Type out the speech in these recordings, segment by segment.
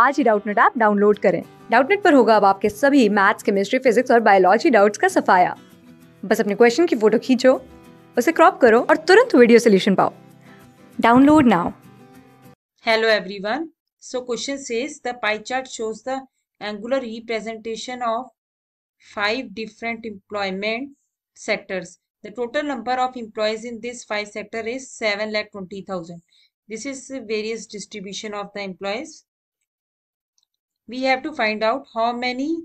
आज ही Doubtnut app download करें डाउटनेट पर होगा अब आपके सभी मैथ्स केमिस्ट्री फिजिक्स और बायोलॉजी डाउट्स का सफाया बस अपने क्वेश्चन की फोटो खींचो उसे क्रॉप करो और तुरंत वीडियो सोल्यूशन पाओ download now hello everyone so question says the pie chart shows the angular representation of five different employment sectors the total number of employees in this five sector is seven lakh twenty thousand this is various distribution of the employees we have to find out how many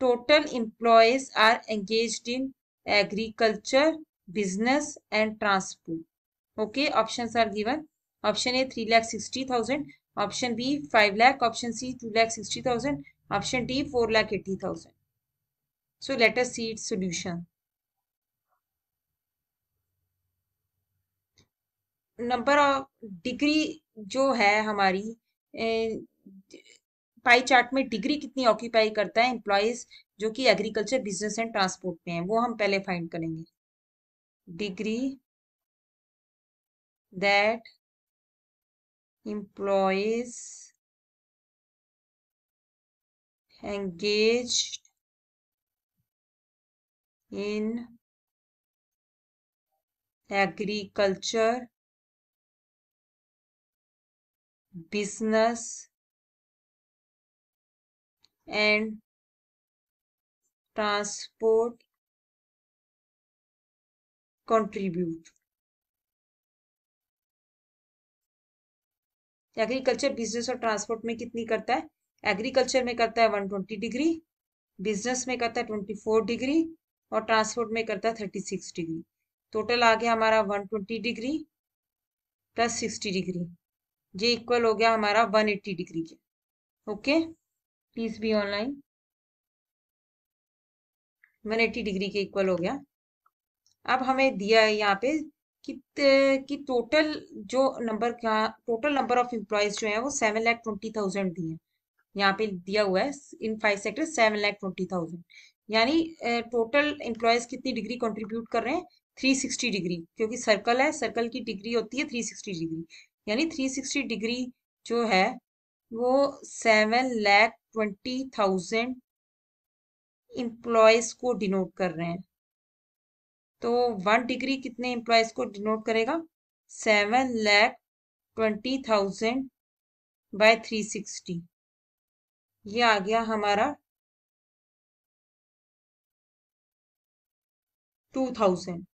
total employees are engaged in agriculture, business and transport. Okay, options are given. Option A 3 lakh 60,000, option B 5 lakh, option C 2 lakh 60,000, option D 4 lakh 80,000. So let us see its solution. Number of degree जो है हमारी pie chart में degree कितनी occupy करता है employees जो कि agriculture business and transport में है वो हम पहले फाइंड करेंगे degree that employees engage in agriculture business and transport contribute agriculture business और ट्रांसपोर्ट में कितनी करता है एग्रीकल्चर में करता है 120 डिग्री बिजनेस में करता है 24 डिग्री और ट्रांसपोर्ट में करता है 36 डिग्री टोटल आ गया हमारा 120 डिग्री प्लस 60 डिग्री ये इक्वल हो गया हमारा 180 डिग्री के okay okay? Please be online 180 degree के इक्वल हो गया अब हमें दिया है यहाँ पे कि कि टोटल जो नंबर का टोटल नंबर ऑफ एम्प्लॉयज जो है वो सेवन लैख ट्वेंटी थाउजेंड दिए यहाँ पे दिया हुआ है in five sector seven lakh twenty thousand यानी टोटल एम्प्लॉयज कितनी डिग्री कंट्रीब्यूट कर रहे हैं थ्री सिक्सटी डिग्री क्योंकि सर्कल है सर्कल की डिग्री होती है थ्री सिक्सटी डिग्री यानी थ्री सिक्सटी डिग्री जो है वो seven lakh twenty thousand employees को डिनोट कर रहे हैं तो वन डिग्री कितने एम्प्लॉयज को डिनोट करेगा seven lakh twenty thousand by three sixty ये आ गया हमारा to thousand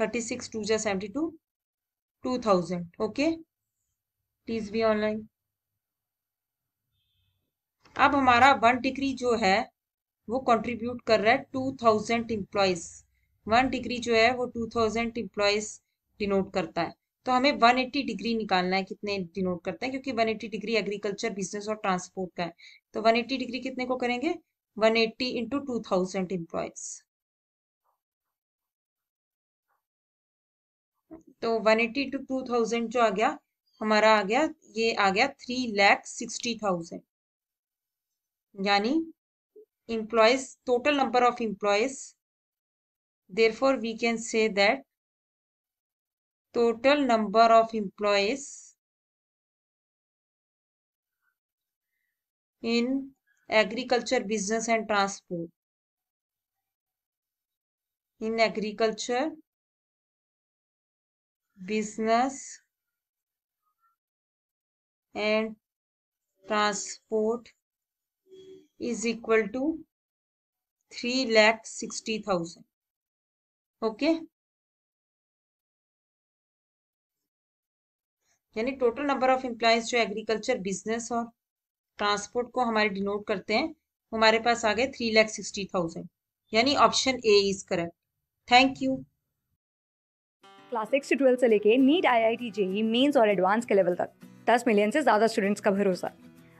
thirty six two जा seventy two two thousand okay please be online अब हमारा वन डिग्री जो है वो कंट्रीब्यूट कर रहा है two thousand employees one degree जो है वो टू थाउजेंड एम्प्लॉयज डिनोट करता है तो हमें वन एट्टी डिग्री निकालना है कितने डिनोट करता है क्योंकि one eighty degree agriculture business और ट्रांसपोर्ट का है तो वन एट्टी डिग्री कितने को करेंगे one eighty into two thousand employees तो one eighty into two thousand जो आ गया हमारा आ गया ये आ गया थ्री लैख सिक्सटी थाउजेंड यानी employees total number of employees therefore we can say that total number of employees in agriculture business and transport in agriculture business and transport is equal to 3 lakh 60,000. Okay. यानी total number of employees जो agriculture business और transport को हमारे डिनोट करते हैं हमारे पास आ गए थ्री लैख सिक्सटी थाउजेंड यानी option A is correct thank you class six से ट्वेल्थ से लेके NEET I I T JEE mains और एडवांस के लेवल तक दस मिलियन से ज़्यादा स्टूडेंट्स का भरोसा